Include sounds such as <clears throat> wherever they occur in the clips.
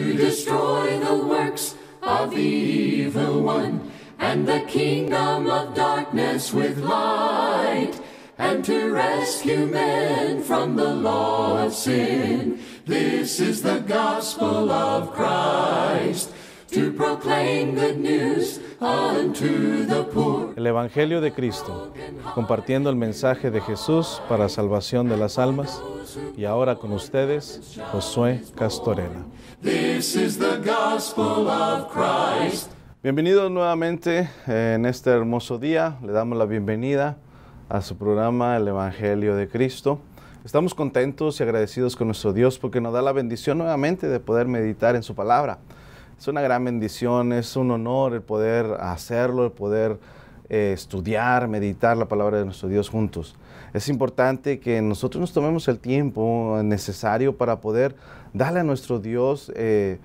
to destroy the works of the evil one and the kingdom of darkness with light and to rescue men from the law of sin. This is the gospel of Christ. El Evangelio de Cristo, compartiendo el mensaje de Jesús para salvación de las almas. Y ahora con ustedes, Josué Castorena. Bienvenidos nuevamente eh, en este hermoso día. Le damos la bienvenida a su programa El Evangelio de Cristo. Estamos contentos y agradecidos con nuestro Dios porque nos da la bendición nuevamente de poder meditar en su palabra es una gran bendición, es un honor el poder hacerlo, el poder eh, estudiar, meditar la palabra de nuestro Dios juntos. Es importante que nosotros nos tomemos el tiempo necesario para poder darle a nuestro Dios eh,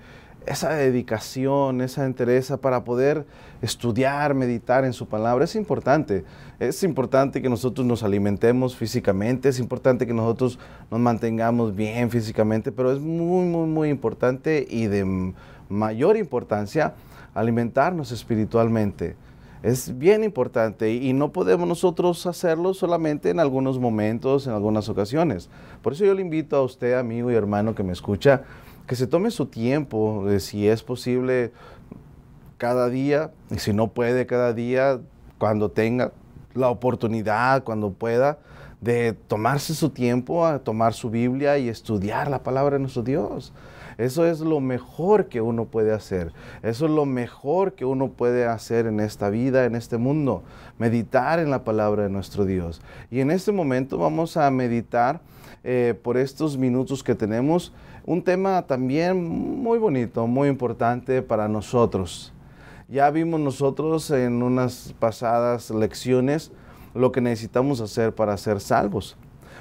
esa dedicación, esa entereza para poder estudiar, meditar en su palabra. Es importante. Es importante que nosotros nos alimentemos físicamente, es importante que nosotros nos mantengamos bien físicamente, pero es muy, muy, muy importante y de mayor importancia alimentarnos espiritualmente. Es bien importante y no podemos nosotros hacerlo solamente en algunos momentos, en algunas ocasiones. Por eso yo le invito a usted, amigo y hermano que me escucha, que se tome su tiempo, si es posible cada día, y si no puede cada día, cuando tenga la oportunidad, cuando pueda, de tomarse su tiempo a tomar su Biblia y estudiar la palabra de nuestro Dios. Eso es lo mejor que uno puede hacer. Eso es lo mejor que uno puede hacer en esta vida, en este mundo. Meditar en la palabra de nuestro Dios. Y en este momento vamos a meditar eh, por estos minutos que tenemos un tema también muy bonito, muy importante para nosotros. Ya vimos nosotros en unas pasadas lecciones lo que necesitamos hacer para ser salvos.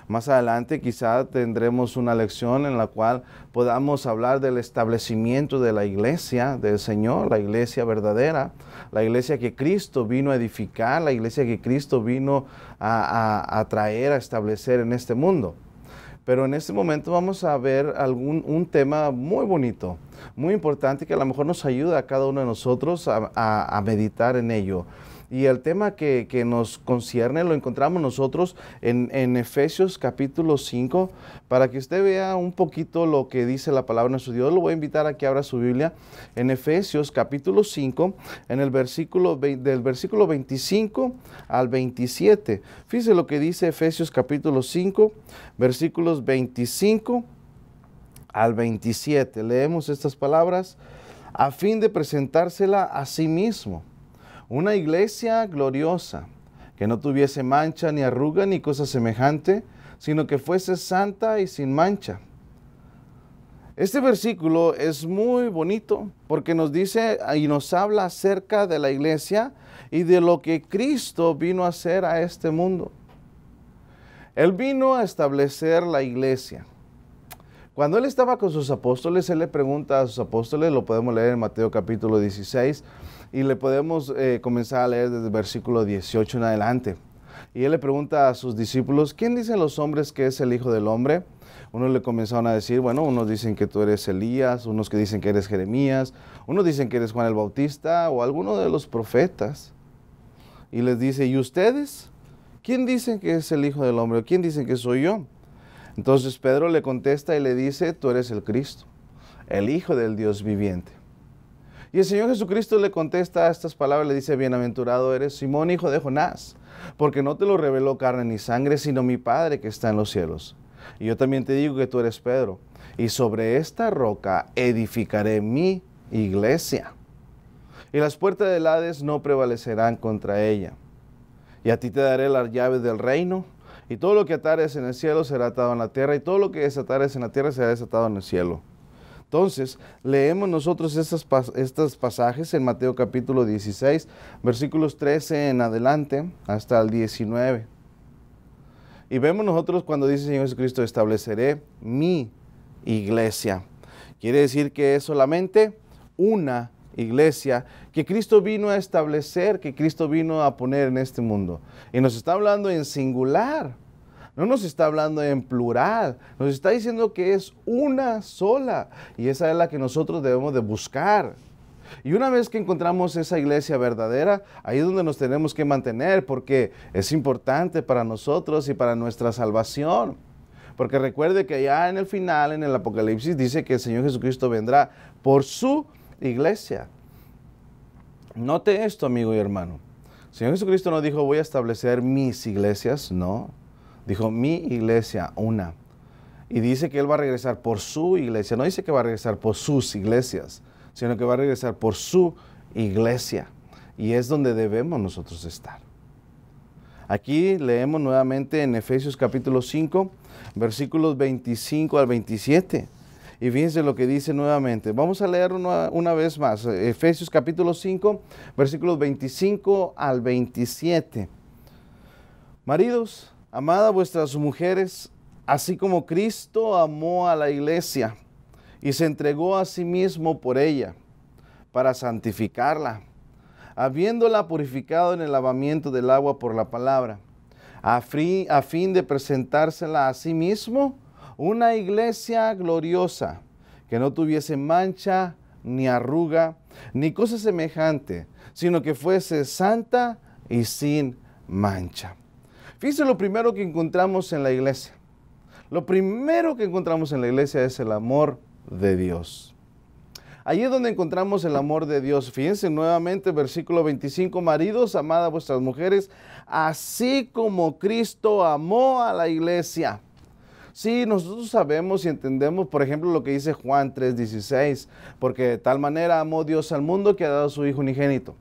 Más adelante quizá tendremos una lección en la cual podamos hablar del establecimiento de la iglesia del Señor, la iglesia verdadera, la iglesia que Cristo vino a edificar, la iglesia que Cristo vino a, atraer a traer, a establecer en este mundo. Pero en este momento vamos a ver algún, un tema muy bonito, muy importante que a lo mejor nos ayuda a cada uno de nosotros a, a meditar en ello. Y el tema que, nos concierne lo encontramos nosotros en, Efesios capítulo 5, para que usted vea un poquito lo que dice la palabra de su Dios. Lo voy a invitar a que abra su Biblia en Efesios capítulo 5, en el versículo, del versículo 25 al 27. Fíjese lo que dice Efesios capítulo 5, versículos 25 al 27. Leemos estas palabras a fin de presentársela a sí mismo una iglesia gloriosa, que no tuviese mancha ni arruga ni cosa semejante, sino que fuese santa y sin mancha. Este versículo es muy bonito porque nos dice y nos habla acerca de la iglesia y de lo que Cristo vino a hacer a este mundo. Él vino a establecer la iglesia. Cuando él estaba con sus apóstoles, él le pregunta a sus apóstoles, lo podemos leer en Mateo capítulo 16, y le podemos eh, comenzar a leer desde el versículo 18 en adelante. Y él le pregunta a sus discípulos, ¿quién dicen los hombres que es el Hijo del Hombre? Unos le comenzaron a decir, bueno, unos dicen que tú eres Elías, unos que dicen que eres Jeremías, unos dicen que eres Juan el Bautista o alguno de los profetas. Y les dice, ¿y ustedes? ¿Quién dicen que es el Hijo del Hombre? ¿Quién dicen que soy yo? Entonces Pedro le contesta y le dice, tú eres el Cristo, el Hijo del Dios viviente. Y el Señor Jesucristo le contesta a estas palabras, le dice, bienaventurado eres Simón, hijo de Jonás, porque no te lo reveló carne ni sangre, sino mi Padre que está en los cielos. Y yo también te digo que tú eres Pedro, y sobre esta roca edificaré mi iglesia. Y las puertas del Hades no prevalecerán contra ella. Y a ti te daré las llaves del reino, y todo lo que atares en el cielo será atado en la tierra, y todo lo que desatares en la tierra será desatado en el cielo. Entonces, leemos nosotros estos, pasajes en Mateo capítulo 16, versículos 13 en adelante hasta el 19. Y vemos nosotros cuando dice Señor Jesucristo, estableceré mi iglesia. Quiere decir que es solamente una iglesia que Cristo vino a establecer, que Cristo vino a poner en este mundo. Y nos está hablando en singular no nos está hablando en plural, nos está diciendo que es una sola y esa es la que nosotros debemos de buscar. Y una vez que encontramos esa iglesia verdadera, ahí es donde nos tenemos que mantener porque es importante para nosotros y para nuestra salvación. Porque recuerde que ya en el final, en el Apocalipsis, dice que el Señor Jesucristo vendrá por su iglesia. Note esto, amigo y hermano. El Señor Jesucristo no dijo voy a establecer mis iglesias, no. Dijo, mi iglesia, una. Y dice que Él va a regresar por su iglesia. No dice que va a regresar por sus iglesias, sino que va a regresar por su iglesia. Y es donde debemos nosotros estar. Aquí leemos nuevamente en Efesios capítulo 5, versículos 25 al 27. Y fíjense lo que dice nuevamente. Vamos a leer una, una vez más. Efesios capítulo 5, versículos 25 al 27. Maridos, Amada vuestras mujeres, así como Cristo amó a la iglesia y se entregó a sí mismo por ella, para santificarla, habiéndola purificado en el lavamiento del agua por la palabra, a fin de presentársela a sí mismo una iglesia gloriosa, que no tuviese mancha ni arruga, ni cosa semejante, sino que fuese santa y sin mancha. Fíjense lo primero que encontramos en la iglesia. Lo primero que encontramos en la iglesia es el amor de Dios. Allí es donde encontramos el amor de Dios. Fíjense nuevamente, versículo 25, maridos, amad a vuestras mujeres, así como Cristo amó a la iglesia. Sí, nosotros sabemos y entendemos, por ejemplo, lo que dice Juan 3:16, porque de tal manera amó Dios al mundo que ha dado su Hijo unigénito,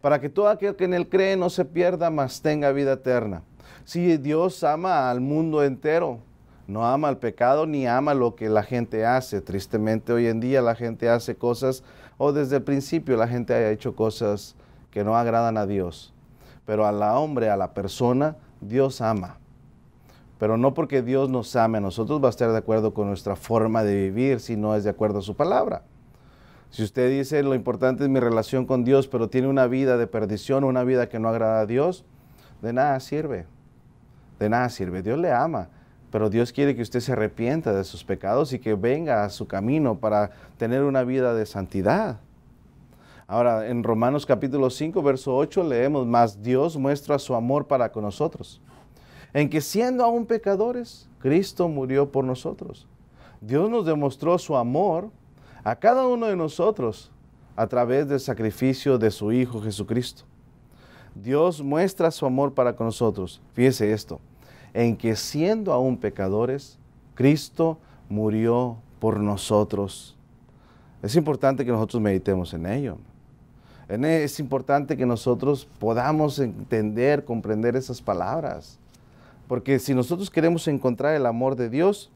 para que todo aquel que en él cree no se pierda, mas tenga vida eterna. Si Dios ama al mundo entero, no ama al pecado ni ama lo que la gente hace. Tristemente hoy en día la gente hace cosas, o desde el principio la gente ha hecho cosas que no agradan a Dios. Pero al hombre, a la persona, Dios ama. Pero no porque Dios nos ame a nosotros va a estar de acuerdo con nuestra forma de vivir si no es de acuerdo a su palabra. Si usted dice lo importante es mi relación con Dios, pero tiene una vida de perdición, una vida que no agrada a Dios, de nada sirve de nada sirve. Dios le ama, pero Dios quiere que usted se arrepienta de sus pecados y que venga a su camino para tener una vida de santidad. Ahora, en Romanos capítulo 5, verso 8 leemos, más Dios muestra su amor para con nosotros, en que siendo aún pecadores, Cristo murió por nosotros. Dios nos demostró su amor a cada uno de nosotros a través del sacrificio de su Hijo Jesucristo. Dios muestra su amor para con nosotros. Fíjese esto en que siendo aún pecadores, Cristo murió por nosotros. Es importante que nosotros meditemos en ello. E, es importante que nosotros podamos entender, comprender esas palabras. Porque si nosotros queremos encontrar el amor de Dios,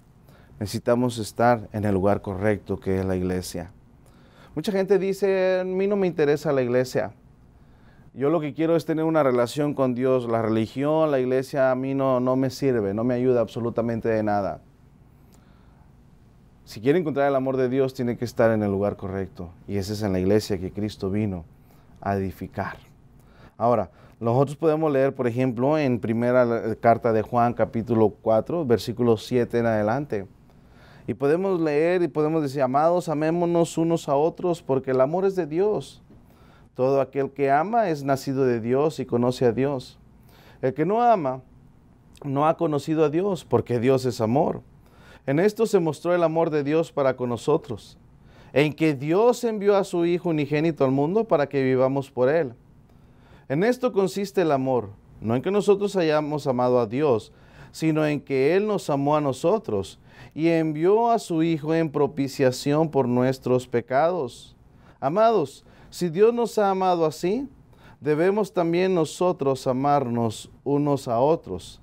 necesitamos estar en el lugar correcto que es la iglesia. Mucha gente dice, a mí no me interesa la iglesia. Yo lo que quiero es tener una relación con Dios. La religión, la iglesia a mí no, no me sirve, no me ayuda absolutamente de nada. Si quiere encontrar el amor de Dios, tiene que estar en el lugar correcto. Y ese es en la iglesia que Cristo vino a edificar. Ahora, nosotros podemos leer, por ejemplo, en primera carta de Juan, capítulo 4, versículo 7 en adelante. Y podemos leer y podemos decir, amados, amémonos unos a otros porque el amor es de Dios. Todo aquel que ama es nacido de Dios y conoce a Dios. El que no ama no ha conocido a Dios, porque Dios es amor. En esto se mostró el amor de Dios para con nosotros, en que Dios envió a su Hijo unigénito al mundo para que vivamos por Él. En esto consiste el amor, no en que nosotros hayamos amado a Dios, sino en que Él nos amó a nosotros y envió a su Hijo en propiciación por nuestros pecados. Amados, si Dios nos ha amado así, debemos también nosotros amarnos unos a otros.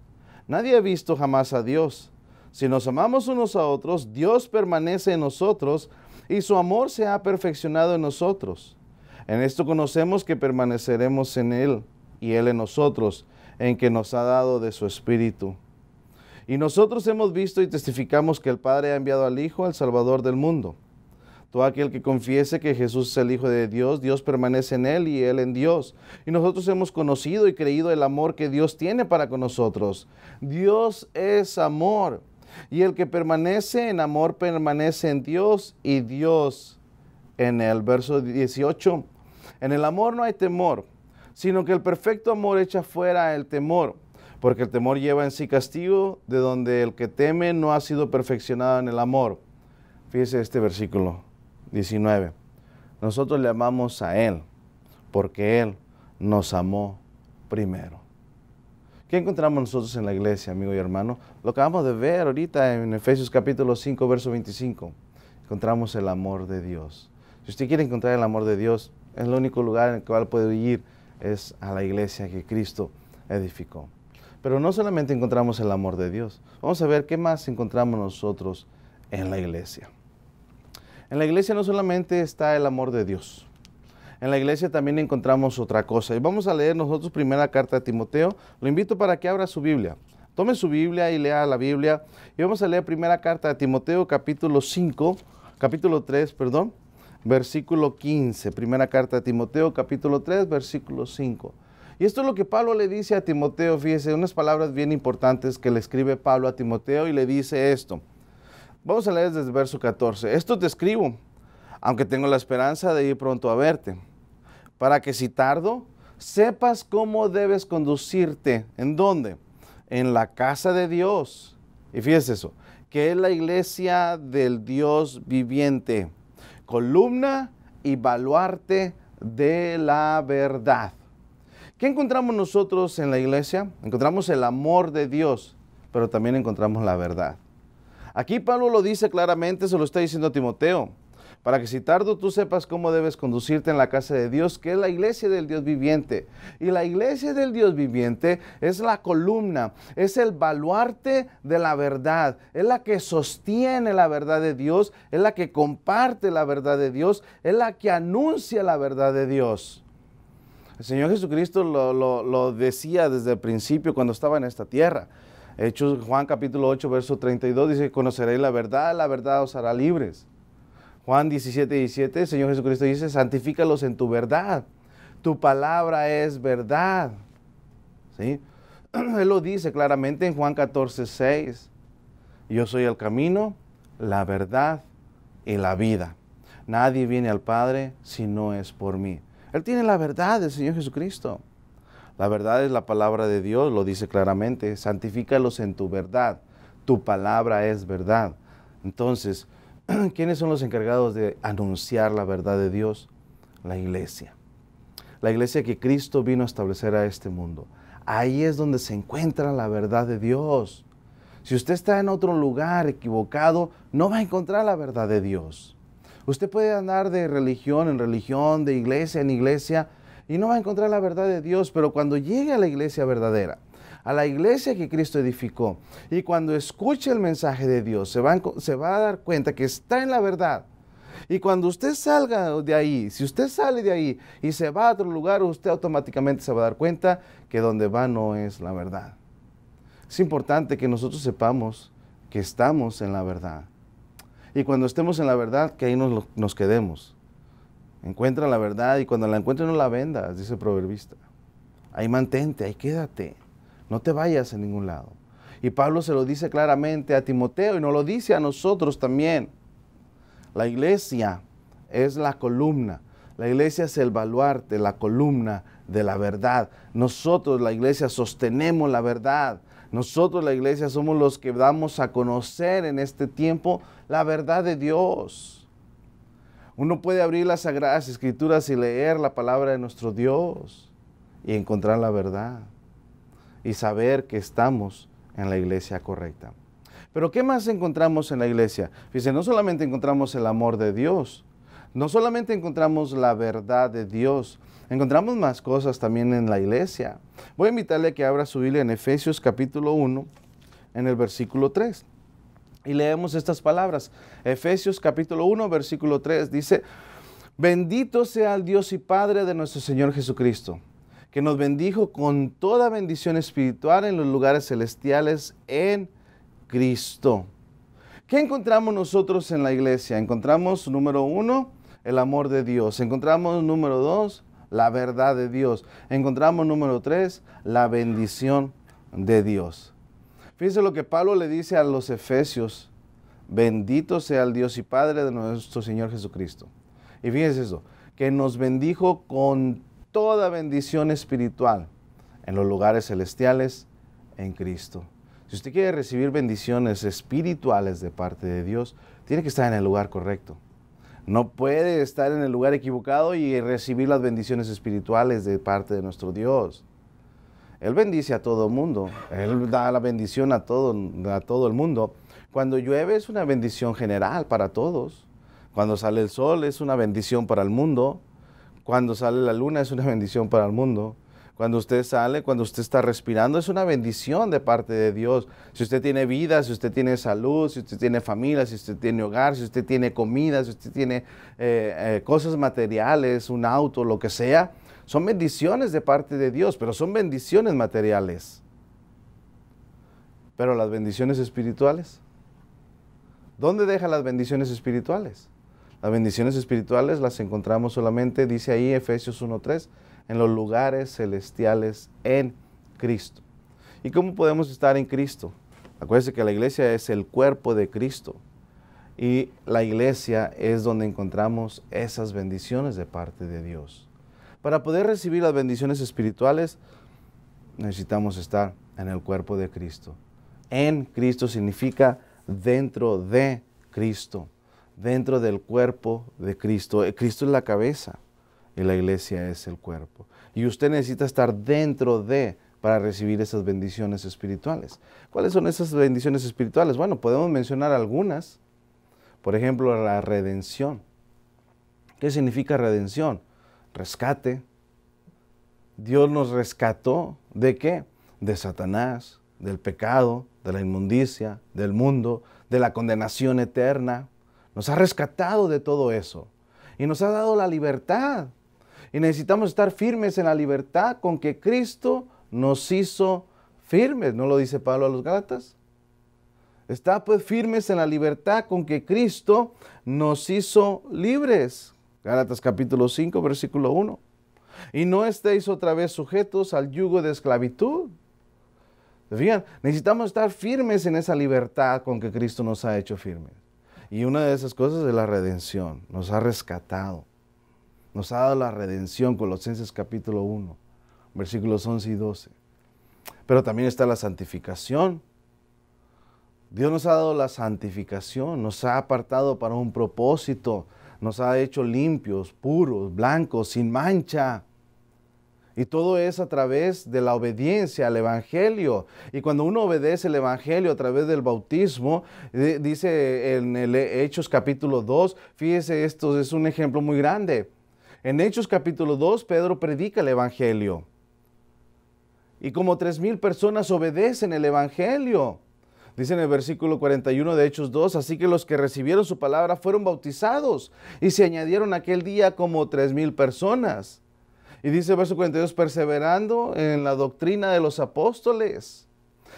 Nadie ha visto jamás a Dios. Si nos amamos unos a otros, Dios permanece en nosotros y su amor se ha perfeccionado en nosotros. En esto conocemos que permaneceremos en Él y Él en nosotros, en que nos ha dado de su Espíritu. Y nosotros hemos visto y testificamos que el Padre ha enviado al Hijo, al Salvador del mundo. Todo aquel que confiese que Jesús es el Hijo de Dios, Dios permanece en Él y Él en Dios. Y nosotros hemos conocido y creído el amor que Dios tiene para con nosotros. Dios es amor. Y el que permanece en amor permanece en Dios y Dios en Él. Verso 18. En el amor no hay temor, sino que el perfecto amor echa fuera el temor, porque el temor lleva en sí castigo, de donde el que teme no ha sido perfeccionado en el amor. Fíjese este versículo. 19. Nosotros le amamos a Él porque Él nos amó primero. ¿Qué encontramos nosotros en la iglesia, amigo y hermano? Lo acabamos de ver ahorita en Efesios capítulo 5, verso 25. Encontramos el amor de Dios. Si usted quiere encontrar el amor de Dios, es el único lugar en el cual puede ir, es a la iglesia que Cristo edificó. Pero no solamente encontramos el amor de Dios, vamos a ver qué más encontramos nosotros en la iglesia. En la iglesia no solamente está el amor de Dios, en la iglesia también encontramos otra cosa. Y vamos a leer nosotros primera carta de Timoteo. Lo invito para que abra su Biblia. Tome su Biblia y lea la Biblia. Y vamos a leer primera carta de Timoteo capítulo 5, capítulo 3, perdón, versículo 15. Primera carta de Timoteo capítulo 3, versículo 5. Y esto es lo que Pablo le dice a Timoteo, fíjese, unas palabras bien importantes que le escribe Pablo a Timoteo y le dice esto. Vamos a leer desde el verso 14. Esto te escribo, aunque tengo la esperanza de ir pronto a verte, para que si tardo, sepas cómo debes conducirte. ¿En dónde? En la casa de Dios. Y fíjese eso, que es la iglesia del Dios viviente, columna y baluarte de la verdad. ¿Qué encontramos nosotros en la iglesia? Encontramos el amor de Dios, pero también encontramos la verdad. Aquí Pablo lo dice claramente, se lo está diciendo a Timoteo, para que si tardo tú sepas cómo debes conducirte en la casa de Dios, que es la iglesia del Dios viviente. Y la iglesia del Dios viviente es la columna, es el baluarte de la verdad, es la que sostiene la verdad de Dios, es la que comparte la verdad de Dios, es la que anuncia la verdad de Dios. El Señor Jesucristo lo, lo decía desde el principio cuando estaba en esta tierra. Hechos Juan capítulo 8, verso 32 dice, conoceréis la verdad, la verdad os hará libres. Juan 17, 17, el Señor Jesucristo dice, santifícalos en tu verdad. Tu palabra es verdad. ¿Sí? <clears throat> Él lo dice claramente en Juan 14, 6. Yo soy el camino, la verdad y la vida. Nadie viene al Padre si no es por mí. Él tiene la verdad del Señor Jesucristo. La verdad es la palabra de Dios, lo dice claramente, santifícalos en tu verdad, tu palabra es verdad. Entonces, <clears throat> ¿quiénes son los encargados de anunciar la verdad de Dios? La iglesia. La iglesia que Cristo vino a establecer a este mundo. Ahí es donde se encuentra la verdad de Dios. Si usted está en otro lugar equivocado, no va a encontrar la verdad de Dios. Usted puede andar de religión en religión, de iglesia en iglesia, y no va a encontrar la verdad de Dios, pero cuando llegue a la iglesia verdadera, a la iglesia que Cristo edificó, y cuando escuche el mensaje de Dios, se va, a dar cuenta que está en la verdad. Y cuando usted salga de ahí, si usted sale de ahí y se va a otro lugar, usted automáticamente se va a dar cuenta que donde va no es la verdad. Es importante que nosotros sepamos que estamos en la verdad. Y cuando estemos en la verdad, que ahí nos quedemos. Encuentra la verdad y cuando la encuentres no la vendas, dice el proverbista. Ahí mantente, ahí quédate. No te vayas a ningún lado. Y Pablo se lo dice claramente a Timoteo y nos lo dice a nosotros también. La iglesia es la columna. La iglesia es el baluarte, la columna de la verdad. Nosotros, la iglesia, sostenemos la verdad. Nosotros, la iglesia, somos los que damos a conocer en este tiempo la verdad de Dios. Uno puede abrir las Sagradas Escrituras y leer la palabra de nuestro Dios y encontrar la verdad y saber que estamos en la iglesia correcta. Pero ¿qué más encontramos en la iglesia? Fíjense, no solamente encontramos el amor de Dios, no solamente encontramos la verdad de Dios, encontramos más cosas también en la iglesia. Voy a invitarle a que abra su Biblia en Efesios capítulo 1, en el versículo 3. Y leemos estas palabras. Efesios capítulo 1, versículo 3 dice, bendito sea el Dios y Padre de nuestro Señor Jesucristo, que nos bendijo con toda bendición espiritual en los lugares celestiales en Cristo. ¿Qué encontramos nosotros en la iglesia? Encontramos, número uno, el amor de Dios. Encontramos, número dos, la verdad de Dios. Encontramos, número tres, la bendición de Dios. Fíjense lo que Pablo le dice a los efesios. Bendito sea el Dios y Padre de nuestro Señor Jesucristo. Y fíjense eso, que nos bendijo con toda bendición espiritual en los lugares celestiales en Cristo. Si usted quiere recibir bendiciones espirituales de parte de Dios, tiene que estar en el lugar correcto. No puede estar en el lugar equivocado y recibir las bendiciones espirituales de parte de nuestro Dios. Él bendice a todo el mundo, Él da la bendición a todo, a todo el mundo. Cuando llueve es una bendición general para todos. Cuando sale el sol es una bendición para el mundo. Cuando sale la luna es una <laughs> bendición para el mundo. Cuando usted sale, cuando usted está respirando, es una bendición de parte de Dios. Si usted tiene vida, si usted tiene salud, si usted tiene familia, si usted tiene hogar, si usted tiene comida, si usted tiene eh, eh, cosas materiales, un auto, lo que sea, son bendiciones de parte de Dios, pero son bendiciones materiales. Pero las bendiciones espirituales, ¿dónde deja las bendiciones espirituales? Las bendiciones espirituales las encontramos solamente, dice ahí Efesios 1.3, en los lugares celestiales en Cristo. ¿Y cómo podemos estar en Cristo? Acuérdense que la iglesia es el cuerpo de Cristo. Y la iglesia es donde encontramos esas bendiciones de parte de Dios. Para poder recibir las bendiciones espirituales, necesitamos estar en el cuerpo de Cristo. En Cristo significa dentro de Cristo, dentro del cuerpo de Cristo. Eh, Cristo es la cabeza y la iglesia es el cuerpo. Y usted necesita estar dentro de para recibir esas bendiciones espirituales. ¿Cuáles son esas bendiciones espirituales? Bueno, podemos mencionar algunas. Por ejemplo, la redención. ¿Qué significa redención? rescate. Dios nos rescató de qué? De Satanás, del pecado, de la inmundicia, del mundo, de la condenación eterna. Nos ha rescatado de todo eso y nos ha dado la libertad. Y necesitamos estar firmes en la libertad con que Cristo nos hizo firmes. ¿No lo dice Pablo a los Gálatas? Está pues firmes en la libertad con que Cristo nos hizo libres. Gálatas capítulo 5, versículo 1. Y no estéis otra vez sujetos al yugo de esclavitud. Bien, necesitamos estar firmes en esa libertad con que Cristo nos ha hecho firmes. Y una de esas cosas es la redención. Nos ha rescatado. Nos ha dado la redención, Colosenses capítulo 1, versículos 11 y 12. Pero también está la santificación. Dios nos ha dado la santificación, nos ha apartado para un propósito, nos ha hecho limpios, puros, blancos, sin mancha. Y todo es a través de la obediencia al Evangelio. Y cuando uno obedece el Evangelio a través del bautismo, dice en el Hechos capítulo 2, fíjese, esto es un ejemplo muy grande. En Hechos capítulo 2, Pedro predica el Evangelio. Y como tres mil personas obedecen el Evangelio. Dice en el versículo 41 de Hechos 2, así que los que recibieron su palabra fueron bautizados y se añadieron aquel día como tres mil personas. Y dice el verso 42, perseverando en la doctrina de los apóstoles,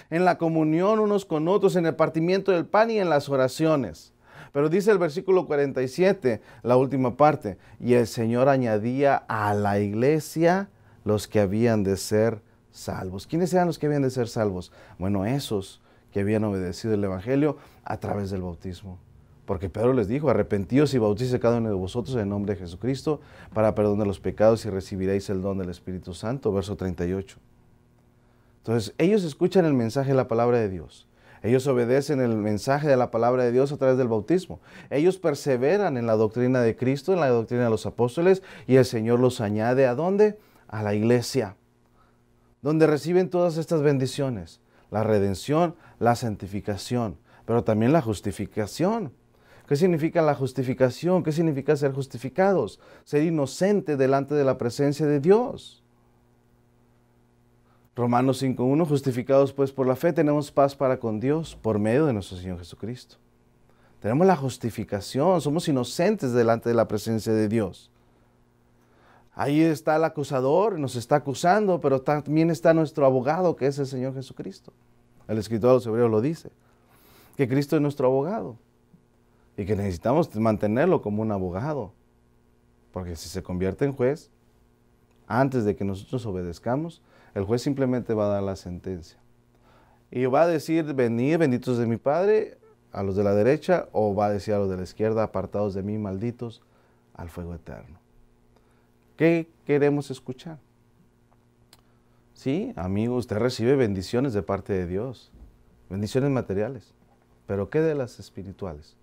en la comunión unos con otros, en el partimiento del pan y en las oraciones. Pero dice el versículo 47, la última parte, y el Señor añadía a la iglesia los que habían de ser salvos. ¿Quiénes eran los que habían de ser salvos? Bueno, esos que habían obedecido el Evangelio a través del bautismo. Porque Pedro les dijo, arrepentíos y bautice cada uno de vosotros en el nombre de Jesucristo para perdonar los pecados y recibiréis el don del Espíritu Santo, verso 38. Entonces, ellos escuchan el mensaje de la palabra de Dios. Ellos obedecen el mensaje de la palabra de Dios a través del bautismo. Ellos perseveran en la doctrina de Cristo, en la doctrina de los apóstoles, y el Señor los añade a dónde? A la iglesia, donde reciben todas estas bendiciones la redención, la santificación, pero también la justificación. ¿Qué significa la justificación? ¿Qué significa ser justificados? Ser inocente delante de la presencia de Dios. Romanos 5.1, justificados pues por la fe, tenemos paz para con Dios por medio de nuestro Señor Jesucristo. Tenemos la justificación, somos inocentes delante de la presencia de Dios. Ahí está el acusador, nos está acusando, pero también está nuestro abogado, que es el Señor Jesucristo. El escritor de los Hebreos lo dice, que Cristo es nuestro abogado y que necesitamos mantenerlo como un abogado, porque si se convierte en juez, antes de que nosotros obedezcamos, el juez simplemente va a dar la sentencia. Y va a decir, venid benditos de mi Padre, a los de la derecha, o va a decir a los de la izquierda, apartados de mí, malditos, al fuego eterno. ¿Qué queremos escuchar? Sí, amigo, usted recibe bendiciones de parte de Dios, bendiciones materiales, pero ¿qué de las espirituales?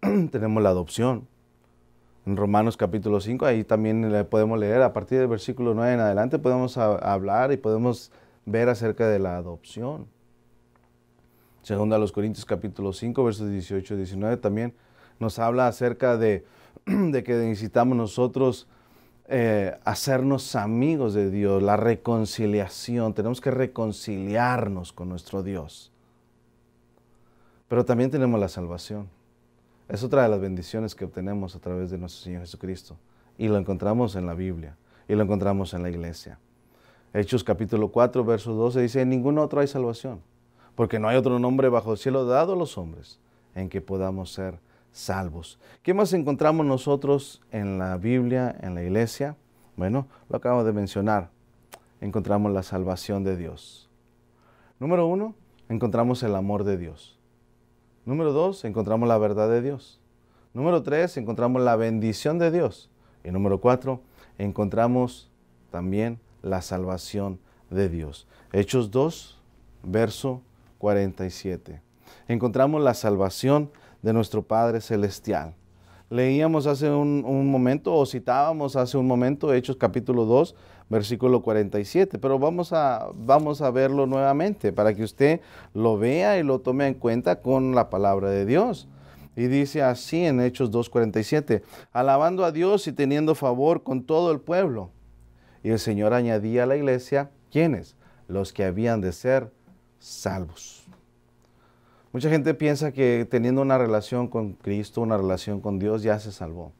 <clears throat> Tenemos la adopción. En Romanos capítulo 5, ahí también le podemos leer, a partir del versículo 9 en adelante podemos hablar y podemos ver acerca de la adopción. Segundo a los Corintios capítulo 5, versos 18 y 19 también nos habla acerca de <clears throat> que necesitamos nosotros eh, hacernos amigos de Dios, la reconciliación. Tenemos que reconciliarnos con nuestro Dios. Pero también tenemos la salvación. Es otra de las bendiciones que obtenemos a través de nuestro Señor Jesucristo. Y lo encontramos en la Biblia y lo encontramos en la iglesia. Hechos capítulo 4, verso 12 dice, en ningún otro hay salvación, porque no hay otro nombre bajo el cielo dado a los hombres en que podamos ser salvos. ¿Qué más encontramos nosotros en la Biblia, en la iglesia? Bueno, lo acabo de mencionar. Encontramos la salvación de Dios. Número uno, encontramos el amor de Dios. Número dos, encontramos la verdad de Dios. Número tres, encontramos la bendición de Dios. Y número cuatro, encontramos también la salvación de Dios. Hechos 2, verso 47. Encontramos la salvación de de nuestro Padre Celestial. Leíamos hace un, momento o citábamos hace un momento Hechos capítulo 2, versículo 47, pero vamos a, vamos a verlo nuevamente para que usted lo vea y lo tome en cuenta con la palabra de Dios. Y dice así en Hechos 47, alabando a Dios y teniendo favor con todo el pueblo. Y el Señor añadía a la iglesia, ¿quiénes? Los que habían de ser salvos. Mucha gente piensa que teniendo una relación con Cristo, una relación con Dios, ya se salvó.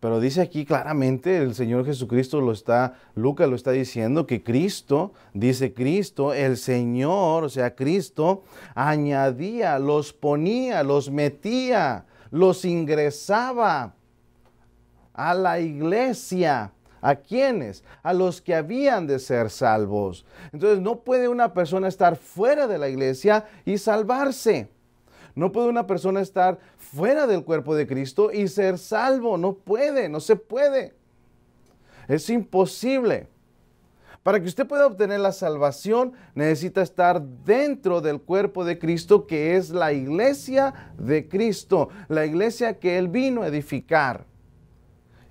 Pero dice aquí claramente, el Señor Jesucristo lo está, Lucas lo está diciendo, que Cristo, dice Cristo, el Señor, o sea, Cristo, añadía, los ponía, los metía, los ingresaba a la iglesia. ¿A quiénes? A los que habían de ser salvos. Entonces no puede una persona estar fuera de la iglesia y salvarse. No puede una persona estar fuera del cuerpo de Cristo y ser salvo. No puede, no se puede. Es imposible. Para que usted pueda obtener la salvación, necesita estar dentro del cuerpo de Cristo, que es la iglesia de Cristo, la iglesia que Él vino a edificar.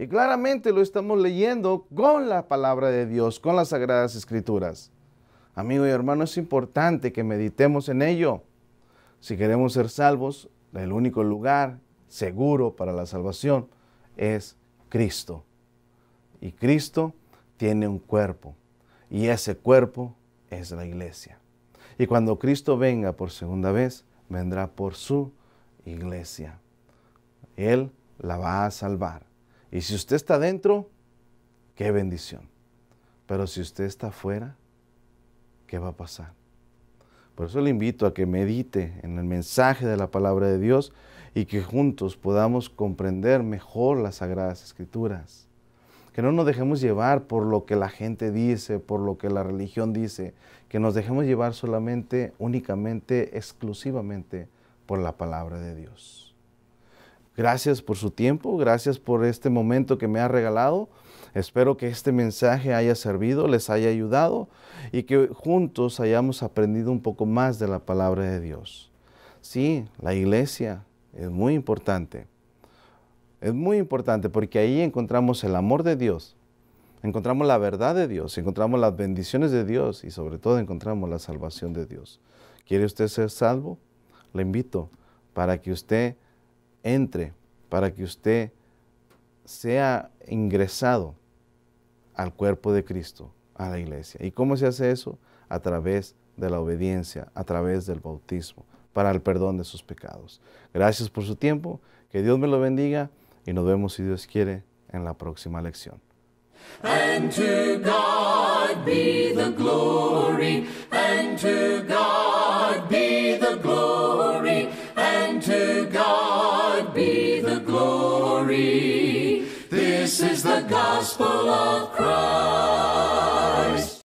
Y claramente lo estamos leyendo con la palabra de Dios, con las sagradas escrituras. Amigo y hermano, es importante que meditemos en ello. Si queremos ser salvos, el único lugar seguro para la salvación es Cristo. Y Cristo tiene un cuerpo, y ese cuerpo es la iglesia. Y cuando Cristo venga por segunda vez, vendrá por su iglesia. Él la va a salvar. Y si usted está dentro, qué bendición. Pero si usted está afuera, ¿qué va a pasar? Por eso le invito a que medite en el mensaje de la palabra de Dios y que juntos podamos comprender mejor las sagradas escrituras. Que no nos dejemos llevar por lo que la gente dice, por lo que la religión dice, que nos dejemos llevar solamente, únicamente, exclusivamente por la palabra de Dios. Gracias por su tiempo, gracias por este momento que me ha regalado. Espero que este mensaje haya servido, les haya ayudado y que juntos hayamos aprendido un poco más de la palabra de Dios. Sí, la iglesia es muy importante. Es muy importante porque ahí encontramos el amor de Dios, encontramos la verdad de Dios, encontramos las bendiciones de Dios y sobre todo encontramos la salvación de Dios. ¿Quiere usted ser salvo? Le invito para que usted entre para que usted sea ingresado al cuerpo de Cristo, a la iglesia. ¿Y cómo se hace eso? A través de la obediencia, a través del bautismo, para el perdón de sus pecados. Gracias por su tiempo, que Dios me lo bendiga y nos vemos si Dios quiere en la próxima lección. glory. This is the gospel of Christ.